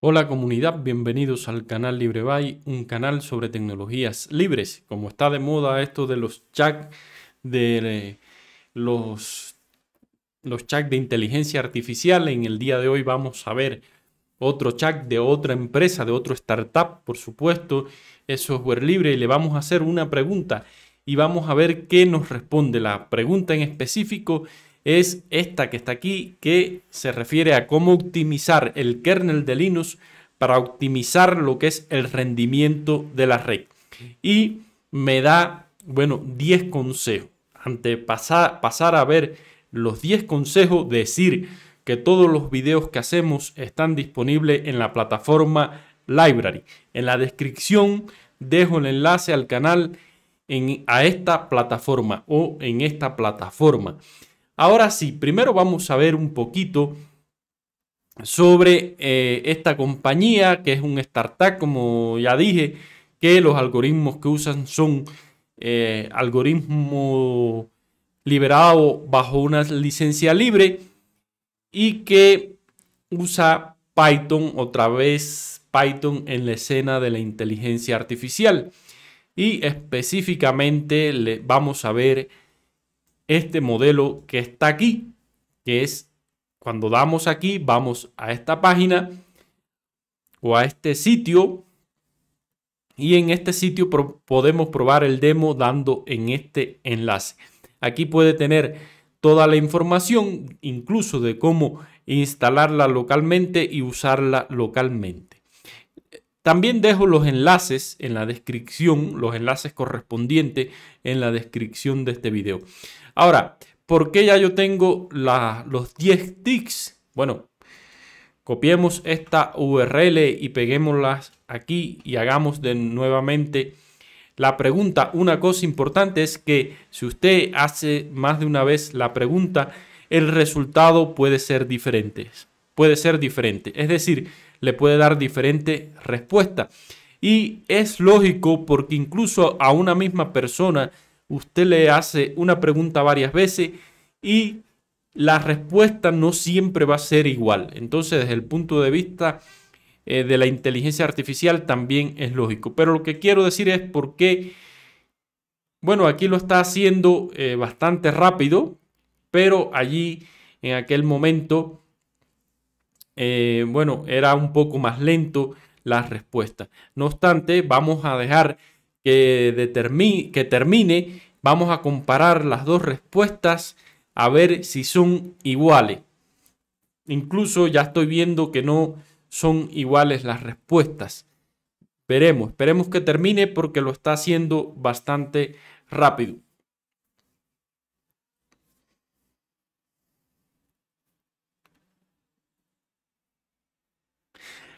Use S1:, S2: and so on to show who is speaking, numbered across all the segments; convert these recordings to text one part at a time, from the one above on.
S1: Hola comunidad, bienvenidos al canal LibreBay, un canal sobre tecnologías libres. Como está de moda esto de los chats de eh, los, los de inteligencia artificial, en el día de hoy vamos a ver otro chat de otra empresa, de otro startup, por supuesto, es software libre y le vamos a hacer una pregunta y vamos a ver qué nos responde. La pregunta en específico es esta que está aquí, que se refiere a cómo optimizar el kernel de Linux para optimizar lo que es el rendimiento de la red. Y me da, bueno, 10 consejos. Ante pasar, pasar a ver los 10 consejos, decir que todos los videos que hacemos están disponibles en la plataforma Library. En la descripción dejo el enlace al canal en, a esta plataforma o en esta plataforma. Ahora sí, primero vamos a ver un poquito sobre eh, esta compañía, que es un startup, como ya dije, que los algoritmos que usan son eh, algoritmos liberados bajo una licencia libre y que usa Python, otra vez Python en la escena de la inteligencia artificial. Y específicamente le, vamos a ver este modelo que está aquí, que es cuando damos aquí, vamos a esta página o a este sitio y en este sitio podemos probar el demo dando en este enlace. Aquí puede tener toda la información, incluso de cómo instalarla localmente y usarla localmente. También dejo los enlaces en la descripción, los enlaces correspondientes en la descripción de este video. Ahora, ¿por qué ya yo tengo los 10 ticks? Bueno, copiemos esta URL y peguémoslas aquí y hagamos de nuevamente la pregunta. Una cosa importante es que si usted hace más de una vez la pregunta, el resultado puede ser diferente. Puede ser diferente. Es decir, le puede dar diferente respuesta. Y es lógico porque incluso a una misma persona usted le hace una pregunta varias veces y la respuesta no siempre va a ser igual. Entonces, desde el punto de vista eh, de la inteligencia artificial también es lógico. Pero lo que quiero decir es por qué, bueno, aquí lo está haciendo eh, bastante rápido, pero allí en aquel momento, eh, bueno, era un poco más lento la respuesta. No obstante, vamos a dejar que, determine, que termine, vamos a comparar las dos respuestas a ver si son iguales. Incluso ya estoy viendo que no son iguales las respuestas. Veremos, esperemos que termine porque lo está haciendo bastante rápido.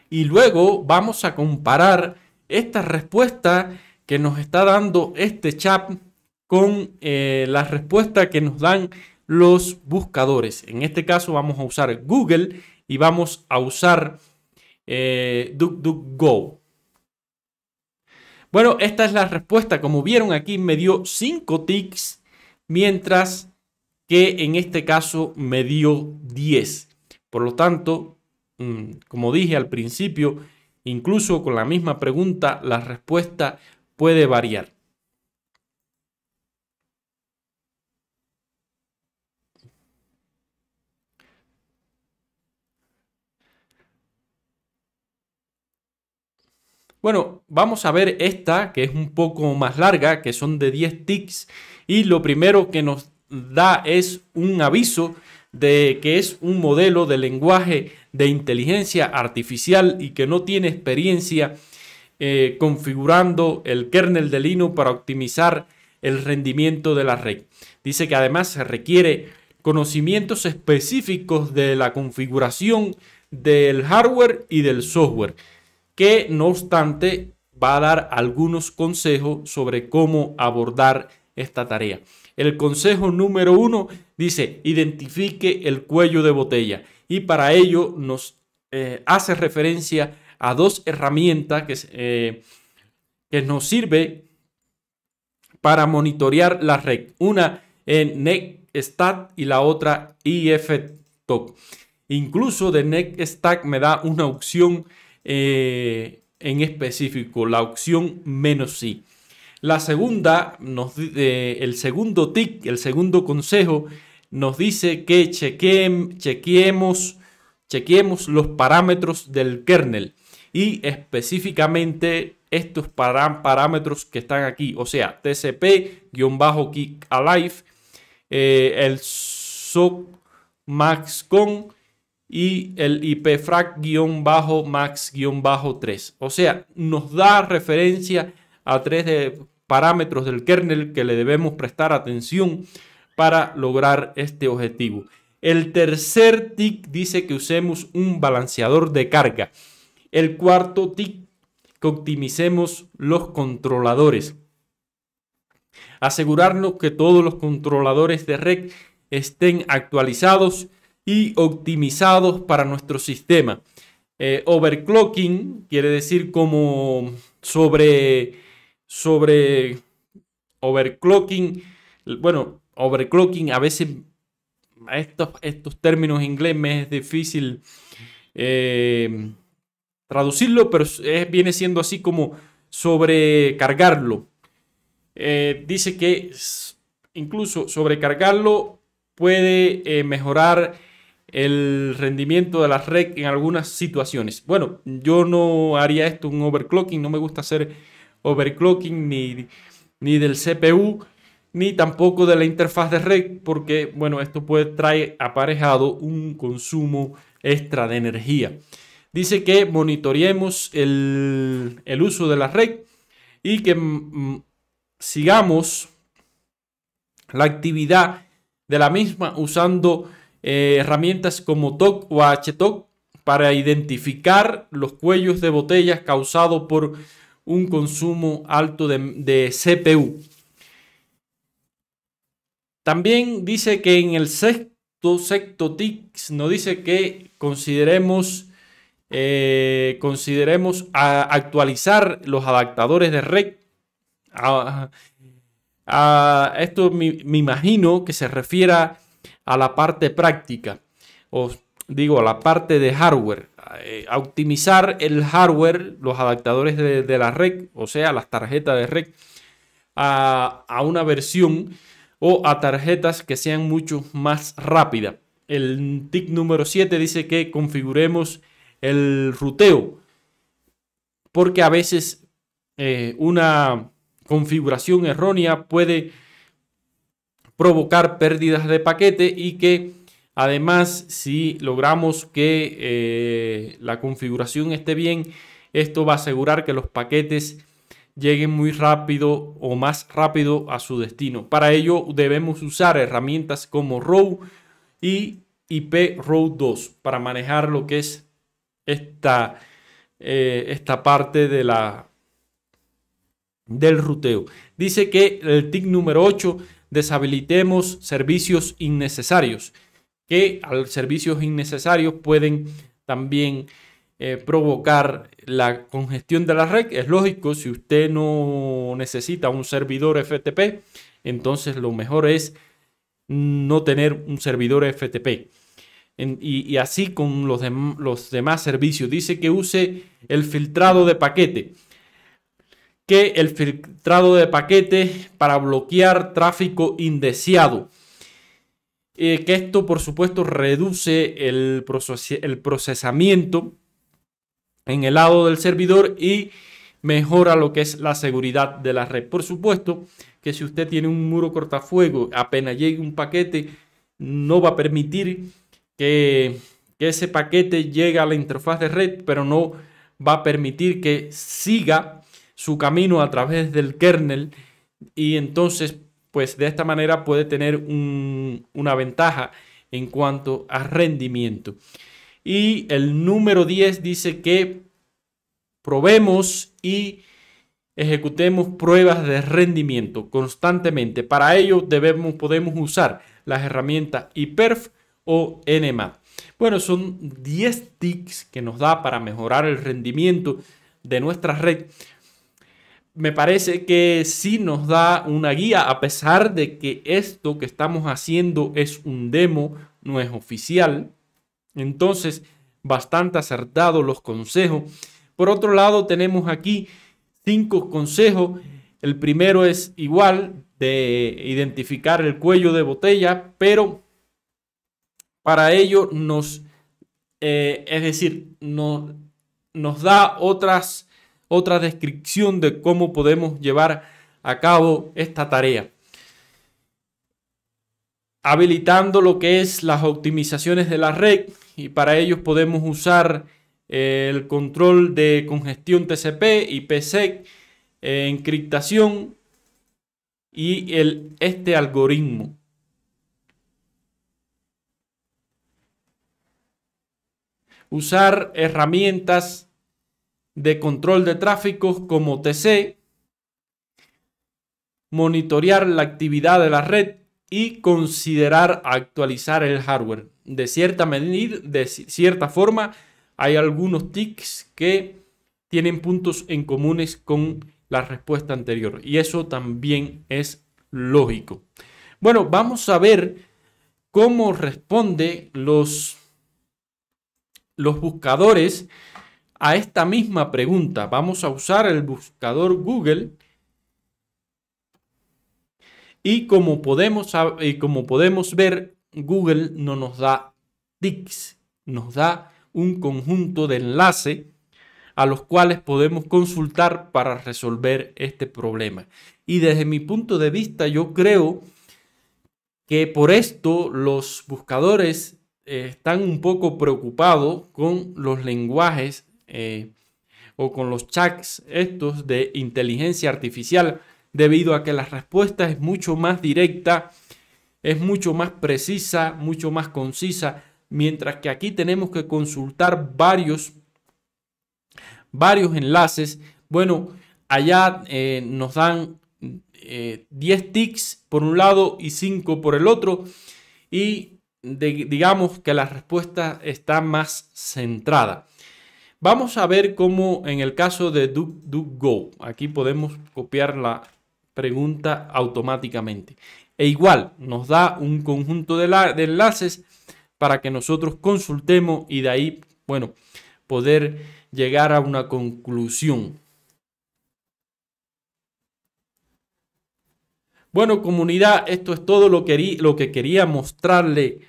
S1: Y luego vamos a comparar esta respuesta que nos está dando este chat con eh, la respuesta que nos dan los buscadores. En este caso vamos a usar Google y vamos a usar eh, DuckDuckGo. Bueno, esta es la respuesta. Como vieron aquí me dio 5 ticks, mientras que en este caso me dio 10. Por lo tanto, mm, como dije al principio, incluso con la misma pregunta, la respuesta puede variar. Bueno, vamos a ver esta que es un poco más larga, que son de 10 ticks y lo primero que nos da es un aviso de que es un modelo de lenguaje de inteligencia artificial y que no tiene experiencia eh, configurando el kernel de Linux para optimizar el rendimiento de la red. Dice que además se requiere conocimientos específicos de la configuración del hardware y del software, que no obstante va a dar algunos consejos sobre cómo abordar esta tarea. El consejo número uno dice, identifique el cuello de botella y para ello nos eh, hace referencia a dos herramientas que, eh, que nos sirve para monitorear la red. Una en NetStat y la otra IFTOC. Incluso de NetStat me da una opción eh, en específico, la opción menos sí. La segunda, nos, eh, el segundo tic, el segundo consejo, nos dice que chequeemos, chequeemos los parámetros del kernel y específicamente estos parámetros que están aquí, o sea, TCP-kick alive, eh, el con y el ipfrac-max-3. O sea, nos da referencia a tres de parámetros del kernel que le debemos prestar atención para lograr este objetivo. El tercer tic dice que usemos un balanceador de carga. El cuarto tip, que optimicemos los controladores. Asegurarnos que todos los controladores de red estén actualizados y optimizados para nuestro sistema. Eh, overclocking quiere decir como sobre, sobre overclocking. Bueno, overclocking a veces estos, estos términos en inglés me es difícil eh, traducirlo, pero viene siendo así como sobrecargarlo. Eh, dice que incluso sobrecargarlo puede eh, mejorar el rendimiento de la red en algunas situaciones. Bueno, yo no haría esto un overclocking, no me gusta hacer overclocking ni, ni del CPU ni tampoco de la interfaz de red porque bueno, esto puede traer aparejado un consumo extra de energía. Dice que monitoreemos el, uso de la red y que mm, mm, sigamos la actividad de la misma usando eh, herramientas como TOC o HTOC para identificar los cuellos de botellas causados por un consumo alto de, CPU. También dice que en el sexto, sexto nos dice que consideremos eh, consideremos actualizar los adaptadores de red. A, esto me, imagino que se refiera a la parte práctica, o digo, a la parte de hardware. Eh, optimizar el hardware, los adaptadores de, la red, o sea, las tarjetas de red, a, a una versión o a tarjetas que sean mucho más rápidas. El TIC número 7 dice que configuremos el ruteo, porque a veces eh, una configuración errónea puede provocar pérdidas de paquete y que además si logramos que eh, la configuración esté bien, esto va a asegurar que los paquetes lleguen muy rápido o más rápido a su destino. Para ello debemos usar herramientas como ROW y IP ROW 2 para manejar lo que es esta, eh, esta parte de la, del ruteo. Dice que el TIC número 8, deshabilitemos servicios innecesarios, que al servicios innecesarios pueden también eh, provocar la congestión de la red. Es lógico, si usted no necesita un servidor FTP, entonces lo mejor es no tener un servidor FTP y, así con los, los demás servicios. Dice que use el filtrado de paquete. Que el filtrado de paquete para bloquear tráfico indeseado. Eh, que esto, por supuesto, reduce el, el procesamiento en el lado del servidor y mejora lo que es la seguridad de la red. Por supuesto que si usted tiene un muro cortafuego, apenas llegue un paquete, no va a permitir que, ese paquete llega a la interfaz de red, pero no va a permitir que siga su camino a través del kernel y entonces pues de esta manera puede tener una ventaja en cuanto a rendimiento. Y el número 10 dice que probemos y ejecutemos pruebas de rendimiento constantemente. Para ello debemos, podemos usar las herramientas IPERF o más. Bueno, son 10 ticks que nos da para mejorar el rendimiento de nuestra red. Me parece que sí nos da una guía, a pesar de que esto que estamos haciendo es un demo, no es oficial. Entonces, bastante acertados los consejos. Por otro lado, tenemos aquí cinco consejos. El primero es igual de identificar el cuello de botella, pero para ello nos, eh, es decir, nos da otras, otra descripción de cómo podemos llevar a cabo esta tarea. Habilitando lo que es las optimizaciones de la red y para ello podemos usar eh, el control de congestión TCP, IPsec, PSEC, encriptación y el, este algoritmo. usar herramientas de control de tráfico como TC, monitorear la actividad de la red y considerar actualizar el hardware. De cierta medida, de cierta forma, hay algunos tics que tienen puntos en comunes con la respuesta anterior y eso también es lógico. Bueno, vamos a ver cómo responde los los buscadores a esta misma pregunta. Vamos a usar el buscador Google y como podemos, como podemos ver, Google no nos da tics, nos da un conjunto de enlaces a los cuales podemos consultar para resolver este problema. Y desde mi punto de vista, yo creo que por esto los buscadores eh, están un poco preocupados con los lenguajes eh, o con los chats estos de inteligencia artificial debido a que la respuesta es mucho más directa, es mucho más precisa, mucho más concisa, mientras que aquí tenemos que consultar varios, varios enlaces. Bueno, allá eh, nos dan 10 ticks por un lado y 5 por el otro y digamos que la respuesta está más centrada. Vamos a ver cómo en el caso de DuckDuckGo, aquí podemos copiar la pregunta automáticamente. E igual, nos da un conjunto de, enlaces para que nosotros consultemos y de ahí, bueno, poder llegar a una conclusión. Bueno, comunidad, esto es todo lo que, lo que quería mostrarle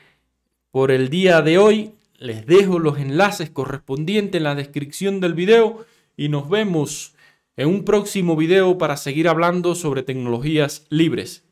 S1: por el día de hoy. Les dejo los enlaces correspondientes en la descripción del video y nos vemos en un próximo video para seguir hablando sobre tecnologías libres.